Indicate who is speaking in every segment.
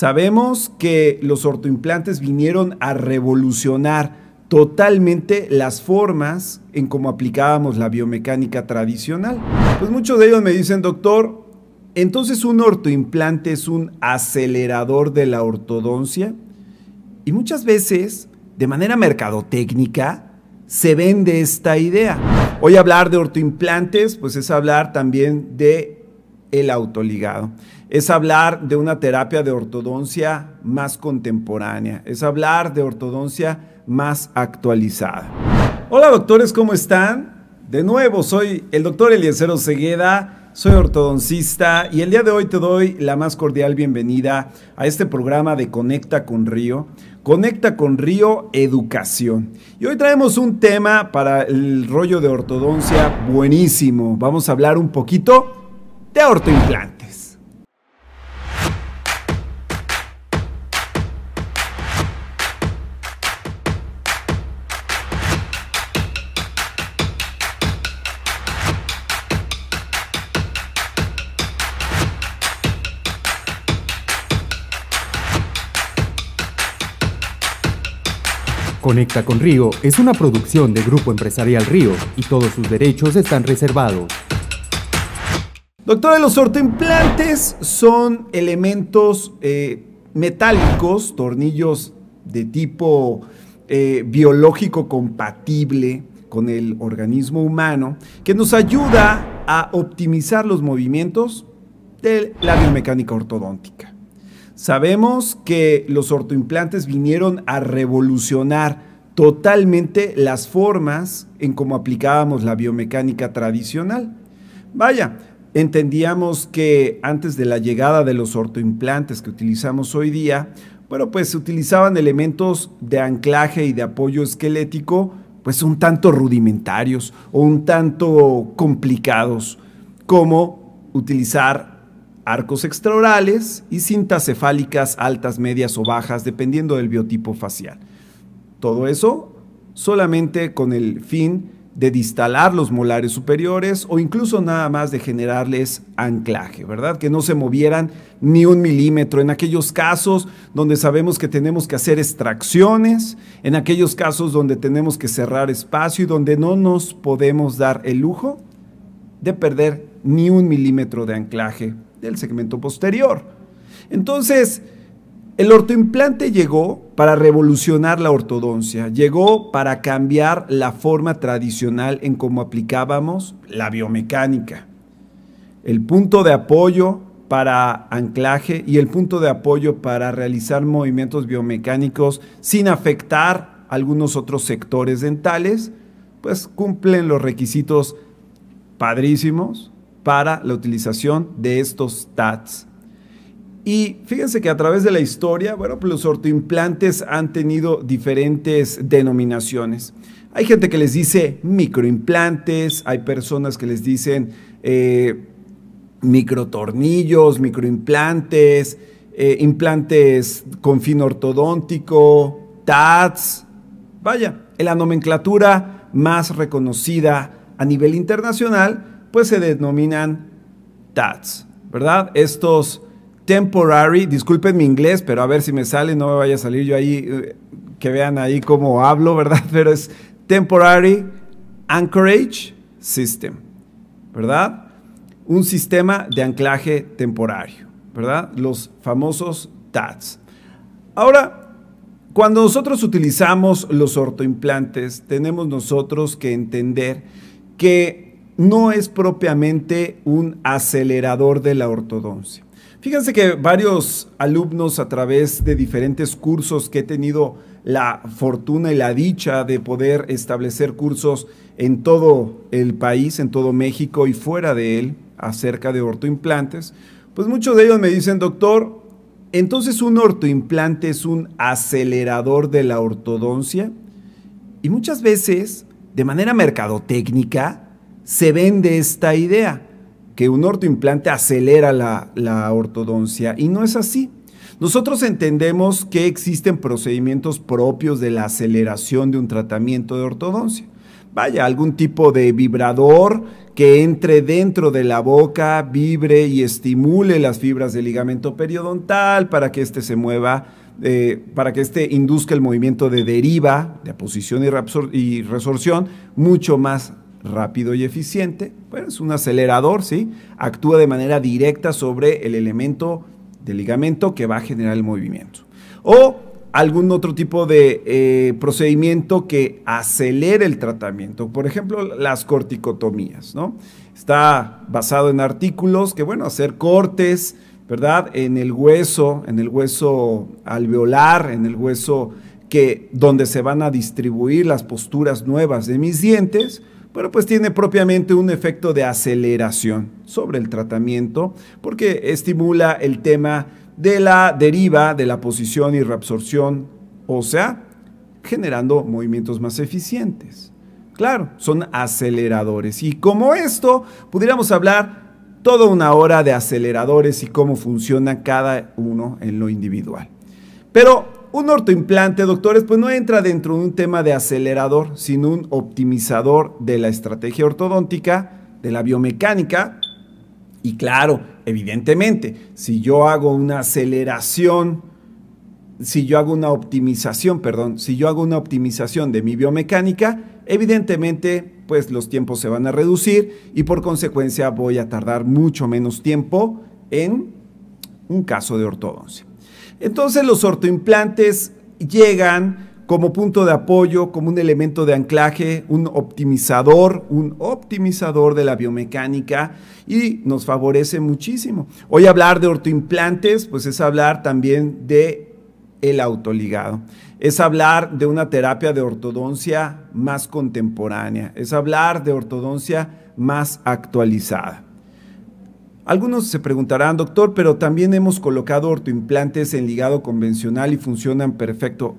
Speaker 1: Sabemos que los ortoimplantes vinieron a revolucionar totalmente las formas en cómo aplicábamos la biomecánica tradicional. Pues muchos de ellos me dicen, doctor, entonces un ortoimplante es un acelerador de la ortodoncia y muchas veces, de manera mercadotécnica, se vende esta idea. Hoy hablar de ortoimplantes, pues es hablar también de el autoligado es hablar de una terapia de ortodoncia más contemporánea, es hablar de ortodoncia más actualizada. Hola doctores, ¿cómo están? De nuevo, soy el doctor Eliezer Segueda, soy ortodoncista y el día de hoy te doy la más cordial bienvenida a este programa de Conecta con Río, Conecta con Río Educación. Y hoy traemos un tema para el rollo de ortodoncia buenísimo. Vamos a hablar un poquito de ortoimplante. Conecta con Río es una producción de Grupo Empresarial Río y todos sus derechos están reservados. Doctora, los ortoimplantes son elementos eh, metálicos, tornillos de tipo eh, biológico compatible con el organismo humano, que nos ayuda a optimizar los movimientos de la biomecánica ortodóntica. Sabemos que los ortoimplantes vinieron a revolucionar totalmente las formas en cómo aplicábamos la biomecánica tradicional. Vaya, entendíamos que antes de la llegada de los ortoimplantes que utilizamos hoy día, bueno, pues se utilizaban elementos de anclaje y de apoyo esquelético, pues un tanto rudimentarios o un tanto complicados, como utilizar arcos extraorales y cintas cefálicas altas, medias o bajas, dependiendo del biotipo facial. Todo eso solamente con el fin de distalar los molares superiores o incluso nada más de generarles anclaje, ¿verdad? Que no se movieran ni un milímetro. En aquellos casos donde sabemos que tenemos que hacer extracciones, en aquellos casos donde tenemos que cerrar espacio y donde no nos podemos dar el lujo de perder ni un milímetro de anclaje del segmento posterior. Entonces, el ortoimplante llegó para revolucionar la ortodoncia, llegó para cambiar la forma tradicional en cómo aplicábamos la biomecánica. El punto de apoyo para anclaje y el punto de apoyo para realizar movimientos biomecánicos sin afectar algunos otros sectores dentales, pues cumplen los requisitos padrísimos para la utilización de estos TADS Y fíjense que a través de la historia, bueno, pues los ortoimplantes han tenido diferentes denominaciones. Hay gente que les dice microimplantes, hay personas que les dicen eh, microtornillos, microimplantes, eh, implantes con fin ortodóntico, TADS, Vaya, en la nomenclatura más reconocida a nivel internacional pues se denominan TADs, ¿verdad? Estos temporary, disculpen mi inglés, pero a ver si me sale, no me vaya a salir yo ahí, eh, que vean ahí cómo hablo, ¿verdad? Pero es temporary anchorage system, ¿verdad? Un sistema de anclaje temporario, ¿verdad? Los famosos TADs. Ahora, cuando nosotros utilizamos los ortoimplantes, tenemos nosotros que entender que no es propiamente un acelerador de la ortodoncia. Fíjense que varios alumnos a través de diferentes cursos que he tenido la fortuna y la dicha de poder establecer cursos en todo el país, en todo México y fuera de él acerca de ortoimplantes, pues muchos de ellos me dicen, doctor, entonces un ortoimplante es un acelerador de la ortodoncia. Y muchas veces, de manera mercadotécnica, se vende esta idea, que un ortoimplante acelera la, ortodoncia, y no es así. Nosotros entendemos que existen procedimientos propios de la aceleración de un tratamiento de ortodoncia vaya, algún tipo de vibrador que entre dentro de la boca, vibre y estimule las fibras del ligamento periodontal para que éste se mueva, eh, para que éste induzca el movimiento de deriva, de posición y, y resorción, mucho más rápido y eficiente, pues, es un acelerador, ¿sí? Actúa de manera directa sobre el elemento de ligamento que va a generar el movimiento. O algún otro tipo de eh, procedimiento que acelere el tratamiento. Por ejemplo, las corticotomías, Está basado en artículos que, bueno, hacer cortes, ¿verdad? En el hueso, en el hueso alveolar, en el hueso que, donde se van a distribuir las posturas nuevas de mis dientes, bueno, pues tiene propiamente un efecto de aceleración sobre el tratamiento porque estimula el tema de la deriva de la posición y reabsorción o sea, generando movimientos más eficientes. Claro, son aceleradores. Y como esto, pudiéramos hablar toda una hora de aceleradores y cómo funciona cada uno en lo individual. Pero un ortoimplante, doctores, pues no entra dentro de un tema de acelerador, sino un optimizador de la estrategia ortodóntica, de la biomecánica. Y claro, evidentemente, si yo hago una aceleración, si yo hago una optimización, perdón, si yo hago una optimización de mi biomecánica, evidentemente, pues los tiempos se van a reducir y por consecuencia voy a tardar mucho menos tiempo en un caso de ortodoncia. Entonces los ortoimplantes llegan como punto de apoyo, como un elemento de anclaje, un optimizador, un optimizador de la biomecánica y nos favorece muchísimo. Hoy hablar de ortoimplantes, pues es hablar también de el autoligado. Es hablar de una terapia de ortodoncia más contemporánea, es hablar de ortodoncia más actualizada. Algunos se preguntarán, doctor, pero también hemos colocado ortoimplantes en ligado convencional y funcionan perfecto.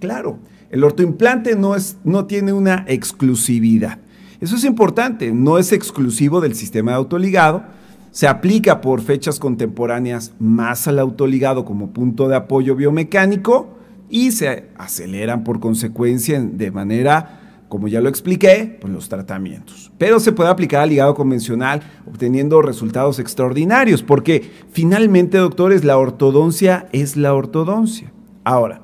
Speaker 1: Claro, el ortoimplante no, es, no tiene una exclusividad. Eso es importante, no es exclusivo del sistema de autoligado, se aplica por fechas contemporáneas más al autoligado como punto de apoyo biomecánico y se aceleran por consecuencia de manera como ya lo expliqué, pues los tratamientos. Pero se puede aplicar al hígado convencional obteniendo resultados extraordinarios, porque finalmente, doctores, la ortodoncia es la ortodoncia. Ahora,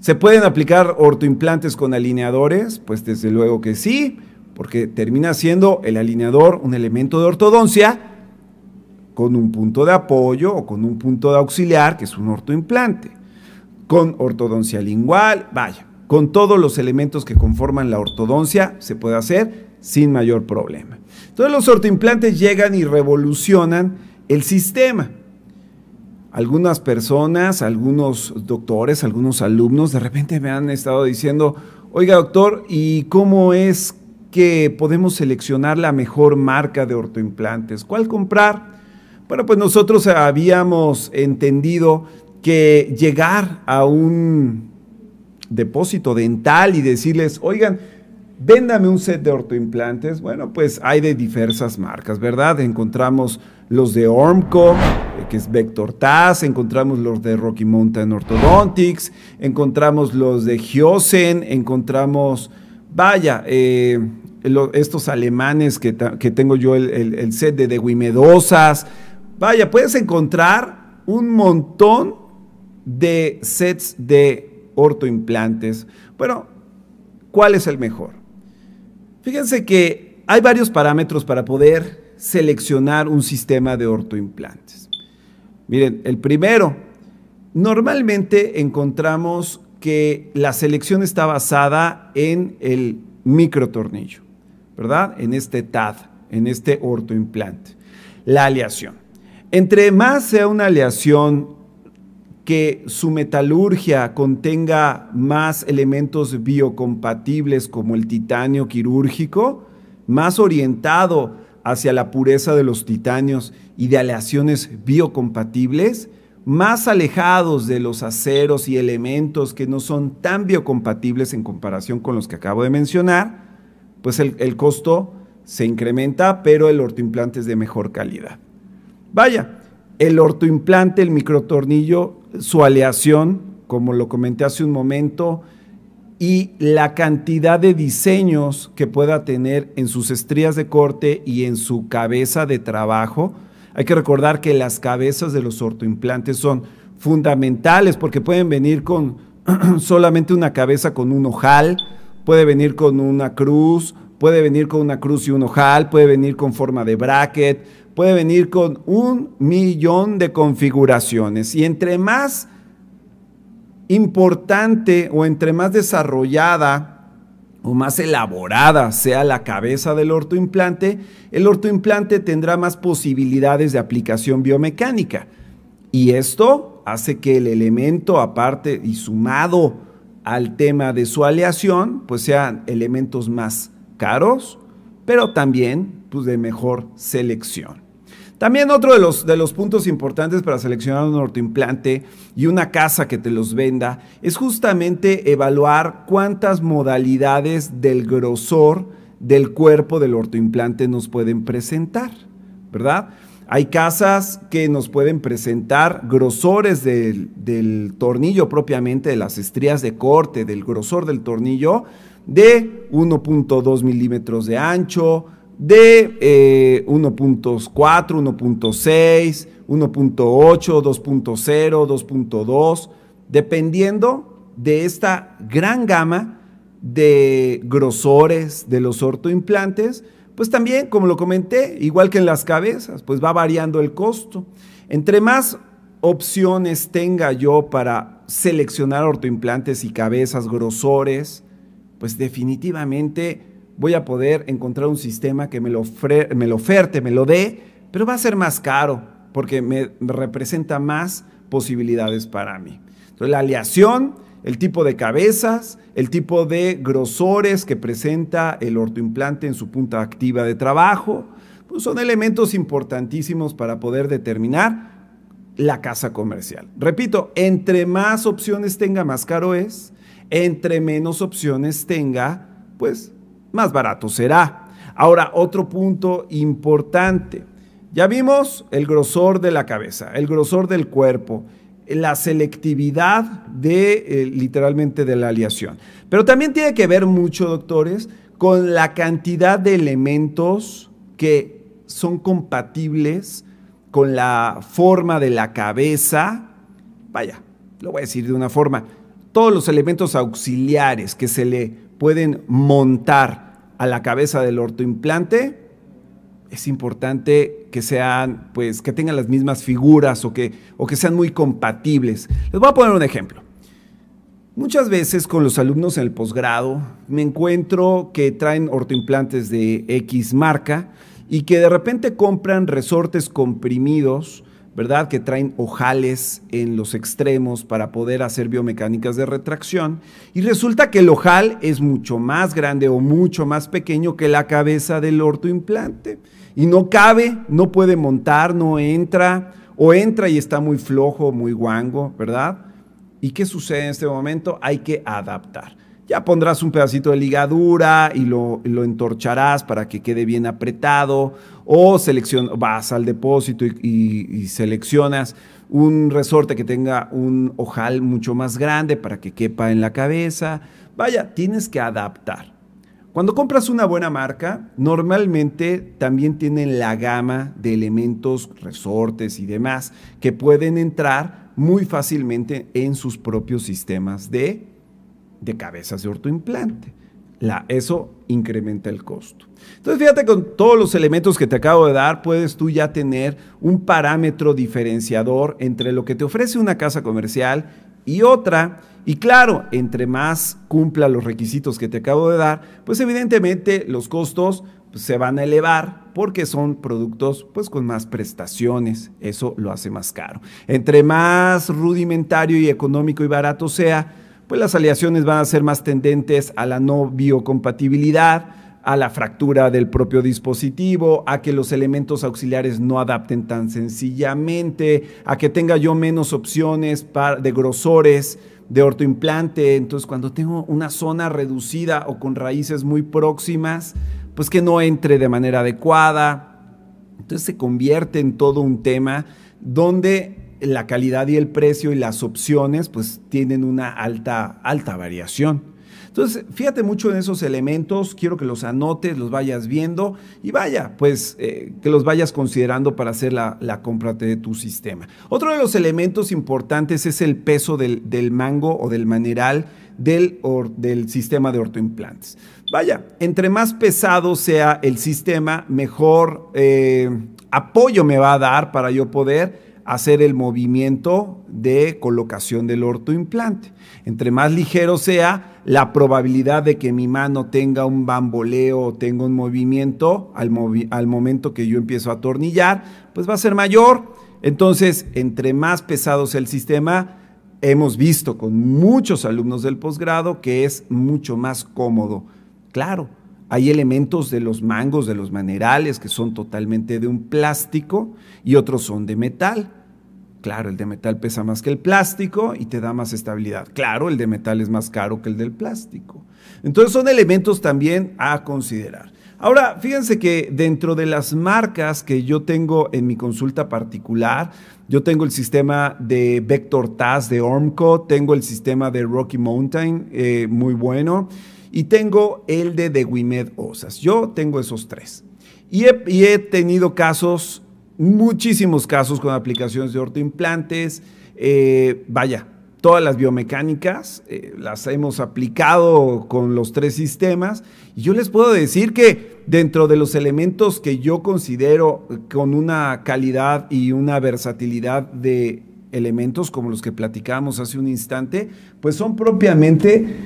Speaker 1: ¿se pueden aplicar ortoimplantes con alineadores? Pues desde luego que sí, porque termina siendo el alineador un elemento de ortodoncia con un punto de apoyo o con un punto de auxiliar, que es un ortoimplante, con ortodoncia lingual, vaya con todos los elementos que conforman la ortodoncia, se puede hacer sin mayor problema. Entonces los ortoimplantes llegan y revolucionan el sistema. Algunas personas, algunos doctores, algunos alumnos de repente me han estado diciendo, oiga doctor, ¿y cómo es que podemos seleccionar la mejor marca de ortoimplantes? ¿Cuál comprar? Bueno, pues nosotros habíamos entendido que llegar a un depósito dental y decirles, oigan, véndame un set de ortoimplantes. Bueno, pues hay de diversas marcas, ¿verdad? Encontramos los de Ormco, eh, que es Vector Taz, encontramos los de Rocky Mountain Orthodontics, encontramos los de Giosen, encontramos, vaya, eh, estos alemanes que, que, tengo yo el, set de Dewimedosas. Vaya, puedes encontrar un montón de sets de ortoimplantes. Bueno, ¿cuál es el mejor? Fíjense que hay varios parámetros para poder seleccionar un sistema de ortoimplantes. Miren, el primero, normalmente encontramos que la selección está basada en el microtornillo, ¿verdad? En este TAD, en este ortoimplante. La aleación. Entre más sea una aleación que su metalurgia contenga más elementos biocompatibles como el titanio quirúrgico, más orientado hacia la pureza de los titanios y de aleaciones biocompatibles, más alejados de los aceros y elementos que no son tan biocompatibles en comparación con los que acabo de mencionar, pues el, costo se incrementa, pero el ortoimplante es de mejor calidad. Vaya, el ortoimplante, el microtornillo, su aleación, como lo comenté hace un momento, y la cantidad de diseños que pueda tener en sus estrías de corte y en su cabeza de trabajo. Hay que recordar que las cabezas de los ortoimplantes son fundamentales porque pueden venir con solamente una cabeza con un ojal, puede venir con una cruz, puede venir con una cruz y un ojal, puede venir con forma de bracket, puede venir con un millón de configuraciones. Y entre más importante o entre más desarrollada o más elaborada sea la cabeza del ortoimplante, el ortoimplante tendrá más posibilidades de aplicación biomecánica. Y esto hace que el elemento aparte y sumado al tema de su aleación, pues sean elementos más caros, pero también pues, de mejor selección. También otro de los, puntos importantes para seleccionar un ortoimplante y una casa que te los venda es justamente evaluar cuántas modalidades del grosor del cuerpo del ortoimplante nos pueden presentar, ¿verdad? Hay casas que nos pueden presentar grosores del, del, tornillo propiamente, de las estrías de corte, del grosor del tornillo, de 1.2 milímetros de ancho, de 1.4, 1.6, 1.8, 2.0, 2.2, dependiendo de esta gran gama de grosores de los ortoimplantes, pues también, como lo comenté, igual que en las cabezas, pues va variando el costo. Entre más opciones tenga yo para seleccionar ortoimplantes y cabezas, grosores, pues definitivamente voy a poder encontrar un sistema que me lo, me lo oferte, me lo dé, pero va a ser más caro porque me representa más posibilidades para mí. Entonces, la aleación, el tipo de cabezas, el tipo de grosores que presenta el ortoimplante en su punta activa de trabajo, pues son elementos importantísimos para poder determinar la casa comercial. Repito, entre más opciones tenga, más caro es. Entre menos opciones tenga, pues más barato será. Ahora, otro punto importante. Ya vimos el grosor de la cabeza, el grosor del cuerpo, la selectividad de eh, literalmente de la aleación. Pero también tiene que ver mucho, doctores, con la cantidad de elementos que son compatibles con la forma de la cabeza. Vaya, lo voy a decir de una forma. Todos los elementos auxiliares que se le pueden montar a la cabeza del ortoimplante, es importante que sean, pues, que tengan las mismas figuras o que, o que sean muy compatibles. Les voy a poner un ejemplo. Muchas veces con los alumnos en el posgrado me encuentro que traen ortoimplantes de X marca y que de repente compran resortes comprimidos ¿verdad? Que traen ojales en los extremos para poder hacer biomecánicas de retracción. Y resulta que el ojal es mucho más grande o mucho más pequeño que la cabeza del ortoimplante. Y no cabe, no puede montar, no entra, o entra y está muy flojo, muy guango, ¿verdad? ¿Y qué sucede en este momento? Hay que adaptar. Ya pondrás un pedacito de ligadura y lo, entorcharás para que quede bien apretado. O vas al depósito y seleccionas un resorte que tenga un ojal mucho más grande para que quepa en la cabeza. Vaya, tienes que adaptar. Cuando compras una buena marca, normalmente también tienen la gama de elementos, resortes y demás que pueden entrar muy fácilmente en sus propios sistemas de de cabezas de ortoimplante. La, eso incrementa el costo. Entonces, fíjate, con todos los elementos que te acabo de dar, puedes tú ya tener un parámetro diferenciador entre lo que te ofrece una casa comercial y otra. Y claro, entre más cumpla los requisitos que te acabo de dar, pues evidentemente los costos pues, se van a elevar porque son productos pues con más prestaciones, eso lo hace más caro. Entre más rudimentario y económico y barato sea, pues las aleaciones van a ser más tendentes a la no biocompatibilidad, a la fractura del propio dispositivo, a que los elementos auxiliares no adapten tan sencillamente, a que tenga yo menos opciones de grosores de ortoimplante. Entonces, cuando tengo una zona reducida o con raíces muy próximas, pues que no entre de manera adecuada. Entonces se convierte en todo un tema donde la calidad y el precio y las opciones pues tienen una alta, alta variación. Entonces, fíjate mucho en esos elementos, quiero que los anotes, los vayas viendo y vaya, pues eh, que los vayas considerando para hacer la, compra de tu sistema. Otro de los elementos importantes es el peso del, mango o del maneral del, del sistema de ortoimplantes. Vaya, entre más pesado sea el sistema, mejor eh, apoyo me va a dar para yo poder hacer el movimiento de colocación del ortoimplante. Entre más ligero sea, la probabilidad de que mi mano tenga un bamboleo o tenga un movimiento al, momento que yo empiezo a atornillar, pues va a ser mayor. Entonces, entre más pesado sea el sistema, hemos visto con muchos alumnos del posgrado que es mucho más cómodo. Claro, hay elementos de los mangos, de los manerales, que son totalmente de un plástico y otros son de metal. Claro, el de metal pesa más que el plástico y te da más estabilidad. Claro, el de metal es más caro que el del plástico. Entonces son elementos también a considerar. Ahora, fíjense que dentro de las marcas que yo tengo en mi consulta particular, yo tengo el sistema de Vector TAS de Ormco, tengo el sistema de Rocky Mountain, eh, muy bueno, y tengo el de, de Wimed Osas. Yo tengo esos tres. y he tenido casos muchísimos casos con aplicaciones de ortoimplantes. Eh, vaya, todas las biomecánicas eh, las hemos aplicado con los tres sistemas. Y yo les puedo decir que dentro de los elementos que yo considero con una calidad y una versatilidad de elementos como los que platicábamos hace un instante, pues son propiamente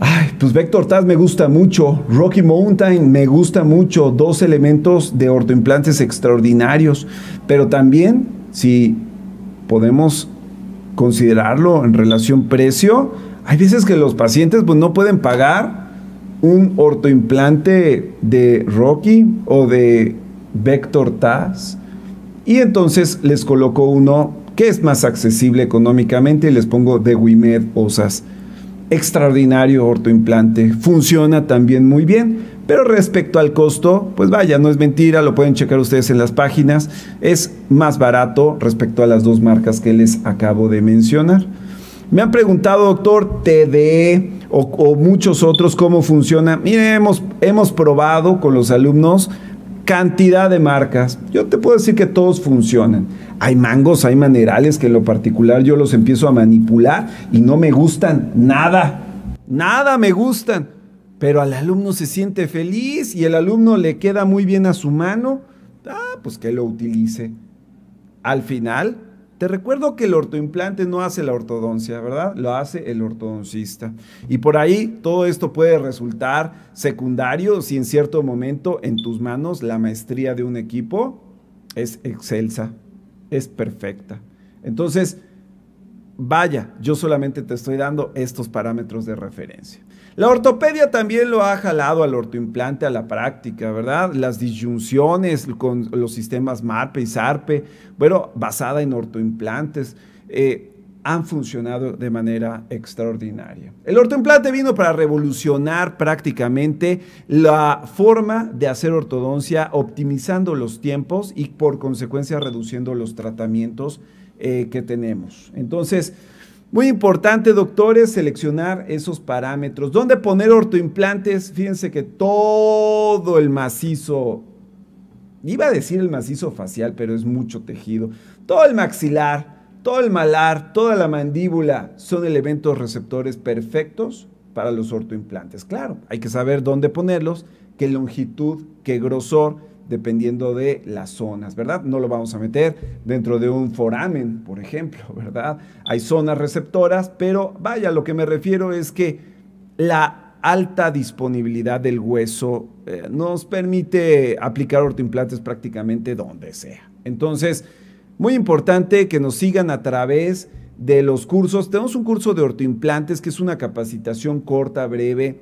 Speaker 1: Ay, pues Vector Taz me gusta mucho, Rocky Mountain me gusta mucho, dos elementos de ortoimplantes extraordinarios, pero también si podemos considerarlo en relación precio, hay veces que los pacientes pues, no pueden pagar un ortoimplante de Rocky o de Vector Taz y entonces les coloco uno que es más accesible económicamente y les pongo de Wimed Osas extraordinario ortoimplante. Funciona también muy bien. Pero respecto al costo, pues vaya, no es mentira, lo pueden checar ustedes en las páginas. Es más barato respecto a las dos marcas que les acabo de mencionar. Me han preguntado, doctor, TDE o, muchos otros, cómo funciona. Miren, hemos, hemos probado con los alumnos cantidad de marcas. Yo te puedo decir que todos funcionan. Hay mangos, hay manerales que en lo particular yo los empiezo a manipular y no me gustan nada. Nada me gustan. Pero al alumno se siente feliz y el alumno le queda muy bien a su mano. Ah, pues que lo utilice. Al final, te recuerdo que el ortoimplante no hace la ortodoncia, ¿verdad? Lo hace el ortodoncista. Y por ahí todo esto puede resultar secundario si en cierto momento en tus manos la maestría de un equipo es excelsa es perfecta. Entonces, vaya, yo solamente te estoy dando estos parámetros de referencia. La ortopedia también lo ha jalado al ortoimplante a la práctica, ¿verdad? Las disyunciones con los sistemas MARPE y SARPE, bueno, basada en ortoimplantes. Eh, han funcionado de manera extraordinaria. El ortoimplante vino para revolucionar prácticamente la forma de hacer ortodoncia, optimizando los tiempos y por consecuencia reduciendo los tratamientos eh, que tenemos. Entonces, muy importante, doctores, seleccionar esos parámetros. ¿Dónde poner ortoimplantes? Fíjense que todo el macizo, iba a decir el macizo facial, pero es mucho tejido, todo el maxilar, todo el malar, toda la mandíbula son elementos receptores perfectos para los ortoimplantes. Claro, hay que saber dónde ponerlos, qué longitud, qué grosor, dependiendo de las zonas, ¿verdad? No lo vamos a meter dentro de un foramen, por ejemplo, ¿verdad? Hay zonas receptoras, pero vaya, lo que me refiero es que la alta disponibilidad del hueso eh, nos permite aplicar ortoimplantes prácticamente donde sea. Entonces, muy importante que nos sigan a través de los cursos. Tenemos un curso de ortoimplantes que es una capacitación corta, breve,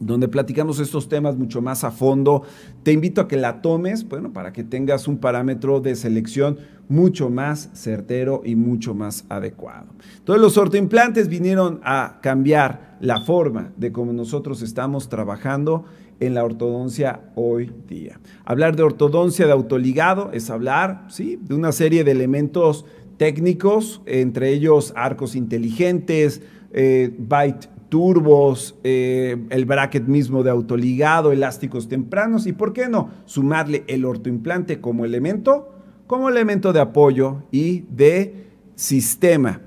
Speaker 1: donde platicamos estos temas mucho más a fondo. Te invito a que la tomes, bueno, para que tengas un parámetro de selección mucho más certero y mucho más adecuado. Entonces los ortoimplantes vinieron a cambiar la forma de cómo nosotros estamos trabajando en la ortodoncia hoy día. Hablar de ortodoncia de autoligado es hablar ¿sí? de una serie de elementos técnicos, entre ellos arcos inteligentes, eh, byte turbos, eh, el bracket mismo de autoligado, elásticos tempranos y, ¿por qué no?, sumarle el ortoimplante como elemento, como elemento de apoyo y de sistema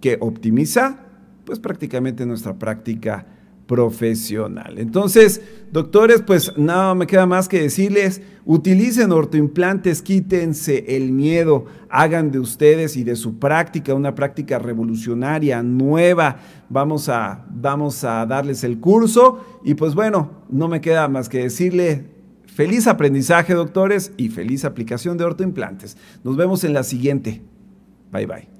Speaker 1: que optimiza, pues prácticamente nuestra práctica profesional. Entonces, doctores, pues nada me queda más que decirles, utilicen ortoimplantes, quítense el miedo, hagan de ustedes y de su práctica una práctica revolucionaria, nueva. Vamos a, vamos a darles el curso y pues bueno, no me queda más que decirle feliz aprendizaje, doctores, y feliz aplicación de ortoimplantes. Nos vemos en la siguiente. Bye bye.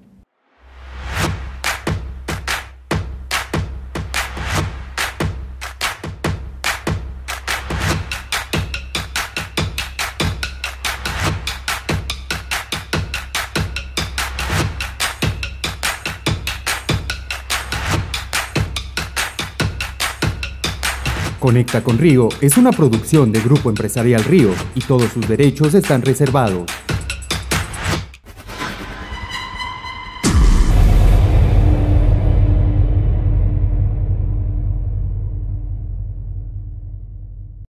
Speaker 1: Conecta con Río es una producción de Grupo Empresarial Río y todos sus derechos están reservados.